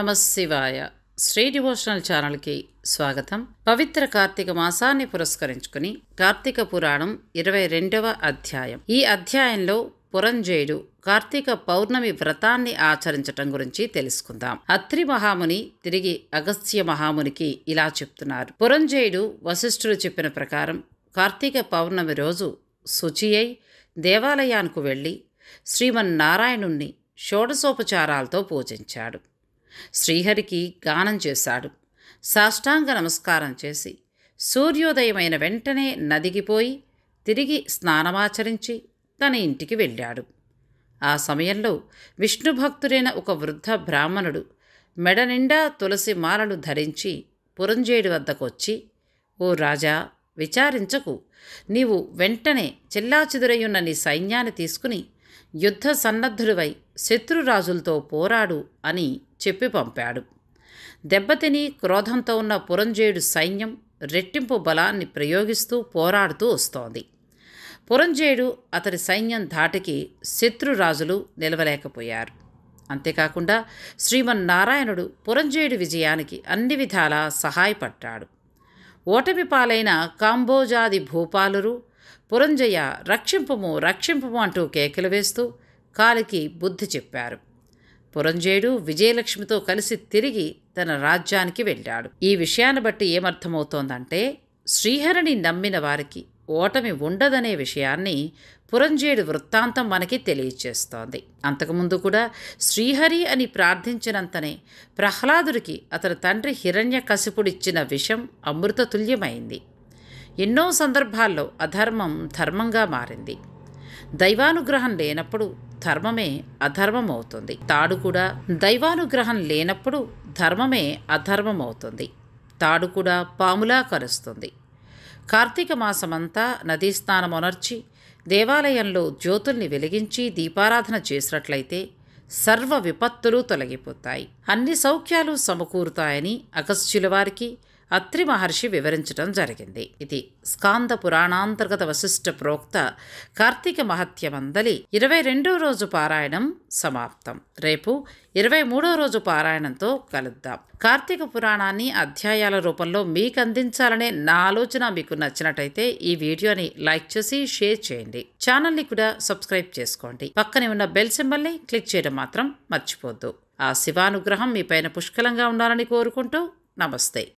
నమ శివాయ శ్రీ డివోషనల్ ఛానల్కి స్వాగతం పవిత్ర కార్తీక మాసాన్ని పురస్కరించుకుని కార్తీక పురాణం ఇరవై రెండవ అధ్యాయం ఈ అధ్యాయంలో పురంజయుడు కార్తీక పౌర్ణమి వ్రతాన్ని ఆచరించటం గురించి తెలుసుకుందాం అత్రి మహాముని తిరిగి అగస్త్య మహామునికి ఇలా చెప్తున్నారు పురంజయుడు వశిష్ఠులు చెప్పిన ప్రకారం కార్తీక పౌర్ణమి రోజు శుచి అయి దేవాలయానికి వెళ్ళి శ్రీమన్నారాయణుణ్ణి షోడశోపచారాలతో పూజించాడు శ్రీహరికి గానం చేశాడు సాష్టాంగ నమస్కారం చేసి సూర్యోదయమైన వెంటనే నదిగిపోయి తిరిగి స్నానమాచరించి తన ఇంటికి వెళ్ళాడు ఆ సమయంలో విష్ణుభక్తుడైన ఒక వృద్ధ బ్రాహ్మణుడు మెడ నిండా తులసి మాలలు ధరించి పురంజేయుడి వద్దకొచ్చి ఓ రాజా విచారించకు నీవు వెంటనే చెల్లాచిదురయ్యున్న నీ సైన్యాన్ని తీసుకుని యుద్ధ సన్నద్ధుడివై శత్రురాజులతో పోరాడు అని చెప్పి పంపాడు దెబ్బతిని క్రోధంతో ఉన్న పురంజేయుడు సైన్యం రెట్టింపు బలాన్ని ప్రయోగిస్తూ పోరాడుతూ వస్తోంది పురంజేయుడు అతడి సైన్యం ధాటికి శత్రురాజులు నిలవలేకపోయారు అంతేకాకుండా శ్రీమన్నారాయణుడు పురంజేయుడి విజయానికి అన్ని విధాలా సహాయపడ్డాడు ఓటమి పాలైన కాంబోజాది భూపాలురు పురంజయ్య రక్షింపము రక్షింపము అంటూ కేకలు వేస్తూ కాలికి బుద్ధి చెప్పారు పురంజయుడు విజయలక్ష్మితో కలిసి తిరిగి తన రాజ్యానికి వెళ్ళాడు ఈ విషయాన్ని బట్టి ఏమర్థమవుతోందంటే శ్రీహరిని నమ్మిన వారికి ఓటమి ఉండదనే విషయాన్ని పురంజేయుడు వృత్తాంతం మనకి తెలియచేస్తోంది అంతకుముందు కూడా శ్రీహరి అని ప్రార్థించినంతనే ప్రహ్లాదుడికి అతని తండ్రి హిరణ్య కసిపుడిచ్చిన విషం అమృతతుల్యమైంది ఎన్నో సందర్భాల్లో అధర్మం ధర్మంగా మారింది దైవానుగ్రహం లేనప్పుడు ధర్మమే అధర్మం అవుతుంది తాడు కూడా దైవానుగ్రహం లేనప్పుడు ధర్మమే అధర్మం అవుతుంది తాడు కూడా పాములా కరుస్తుంది కార్తీక మాసమంతా నదీ స్నానమునర్చి దేవాలయంలో జ్యోతుల్ని వెలిగించి దీపారాధన చేసినట్లయితే సర్వ విపత్తులు తొలగిపోతాయి అన్ని సౌఖ్యాలు సమకూరుతాయని అగస్త్యుల వారికి అత్రి మహర్షి వివరించడం జరిగింది ఇది స్కాంద పురాణాంతర్గత వశిష్ట ప్రోక్త కార్తీక మహత్యమందలి ఇరవై రెండో రోజు పారాయణం సమాప్తం రేపు ఇరవై మూడో రోజు పారాయణంతో కలుద్దాం కార్తీక పురాణాన్ని అధ్యాయాల రూపంలో మీకు అందించాలనే నా ఆలోచన మీకు నచ్చినట్టయితే ఈ వీడియోని లైక్ చేసి షేర్ చేయండి ఛానల్ని కూడా సబ్స్క్రైబ్ చేసుకోండి పక్కనే ఉన్న బెల్ సింబల్ని క్లిక్ చేయడం మాత్రం మర్చిపోద్దు ఆ శివానుగ్రహం మీ పైన పుష్కలంగా ఉండాలని కోరుకుంటూ నమస్తే